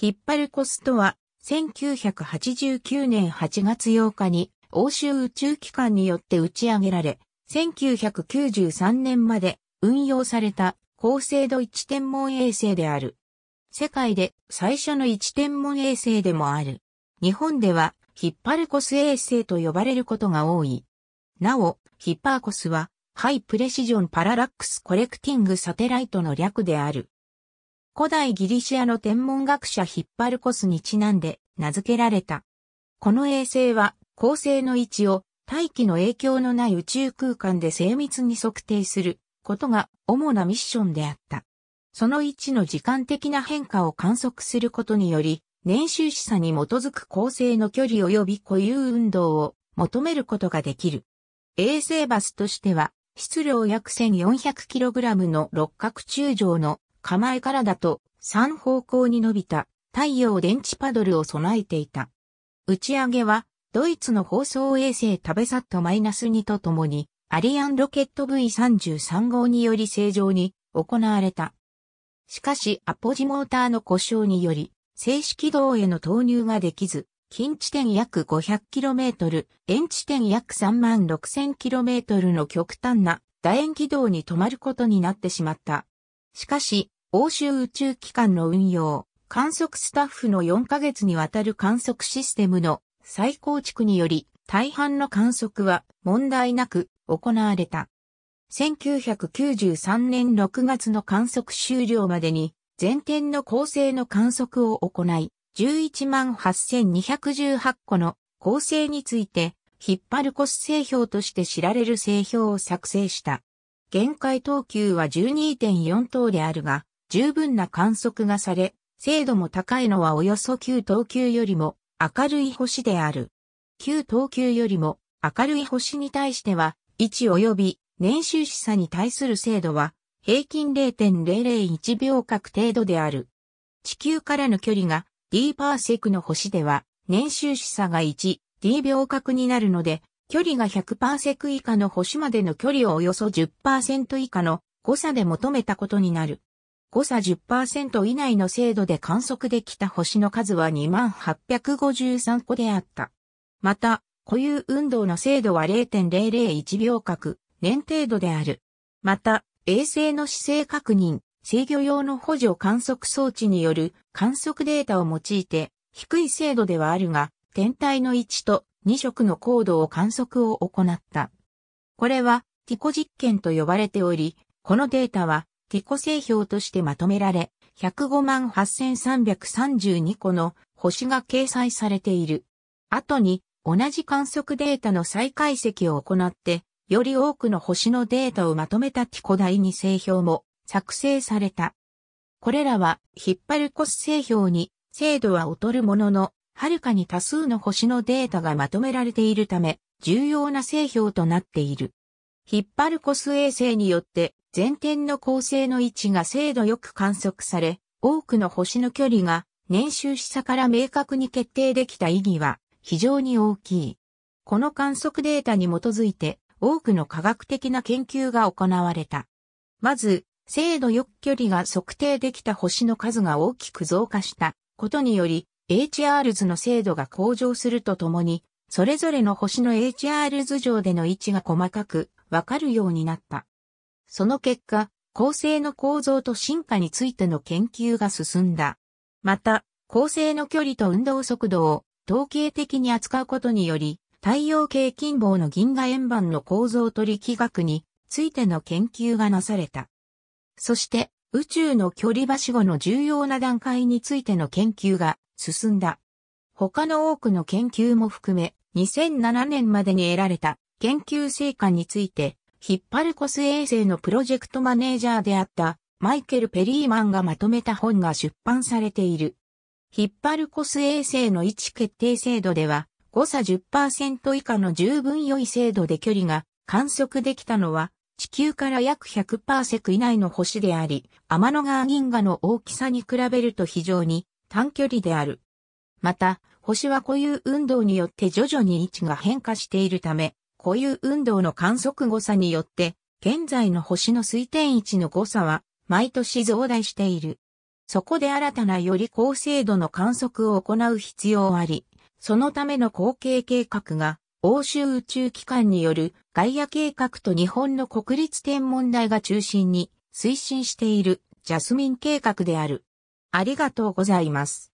ヒッパルコスとは、1989年8月8日に欧州宇宙機関によって打ち上げられ、1993年まで運用された高精度一天文衛星である。世界で最初の一天文衛星でもある。日本ではヒッパルコス衛星と呼ばれることが多い。なお、ヒッパーコスはハイプレシジョンパララックスコレクティングサテライトの略である。古代ギリシアの天文学者ヒッパルコスにちなんで名付けられた。この衛星は、恒星の位置を大気の影響のない宇宙空間で精密に測定することが主なミッションであった。その位置の時間的な変化を観測することにより、年収示唆に基づく恒星の距離及び固有運動を求めることができる。衛星バスとしては、質量約 1400kg の六角柱状の構えからだと3方向に伸びた太陽電池パドルを備えていた。打ち上げはドイツの放送衛星タベサット -2 とともにアリアンロケット V33 号により正常に行われた。しかしアポジモーターの故障により静止軌道への投入ができず、近地点約 500km、遠地点約 36000km の極端な楕円軌道に止まることになってしまった。しかし、欧州宇宙機関の運用、観測スタッフの4ヶ月にわたる観測システムの再構築により、大半の観測は問題なく行われた。1993年6月の観測終了までに、全天の恒星の観測を行い、118,218個の恒星について、引っ張るコス製表として知られる製表を作成した。限界等級は12.4等であるが、十分な観測がされ、精度も高いのはおよそ9等級よりも明るい星である。9等級よりも明るい星に対しては、位置及び年収し差に対する精度は、平均0.001秒角程度である。地球からの距離が D パーセクの星では、年収し差が 1D 秒角になるので、距離が100パーセク以下の星までの距離をおよそ10%以下の誤差で求めたことになる。誤差10%以内の精度で観測できた星の数は2853個であった。また、固有運動の精度は0.001秒角、年程度である。また、衛星の姿勢確認、制御用の補助観測装置による観測データを用いて、低い精度ではあるが、天体の位置と2色の高度を観測を行った。これはティコ実験と呼ばれており、このデータはティコ製氷としてまとめられ、105万8332個の星が掲載されている。後に同じ観測データの再解析を行って、より多くの星のデータをまとめたティコ第2製氷も作成された。これらは、引っ張るコス製氷に精度は劣るものの、はるかに多数の星のデータがまとめられているため、重要な製標となっている。ヒッパルコス衛星によって、前天の構成の位置が精度よく観測され、多くの星の距離が年収し差から明確に決定できた意義は非常に大きい。この観測データに基づいて多くの科学的な研究が行われた。まず、精度よく距離が測定できた星の数が大きく増加したことにより、HRs の精度が向上するとともに、それぞれの星の HRs 上での位置が細かくわかるようになった。その結果、恒星の構造と進化についての研究が進んだ。また、恒星の距離と運動速度を統計的に扱うことにより、太陽系近傍の銀河円盤の構造と力学についての研究がなされた。そして、宇宙の距離ばしごの重要な段階についての研究が進んだ。他の多くの研究も含め、2007年までに得られた研究成果について、ヒッパルコス衛星のプロジェクトマネージャーであったマイケル・ペリーマンがまとめた本が出版されている。ヒッパルコス衛星の位置決定精度では、誤差10%以下の十分良い精度で距離が観測できたのは、地球から約100以内の星であり、天の川銀河の大きさに比べると非常に短距離である。また、星は固有運動によって徐々に位置が変化しているため、固有運動の観測誤差によって、現在の星の推定位置の誤差は、毎年増大している。そこで新たなより高精度の観測を行う必要あり、そのための後継計画が、欧州宇宙機関による外野計画と日本の国立天文台が中心に推進しているジャスミン計画である。ありがとうございます。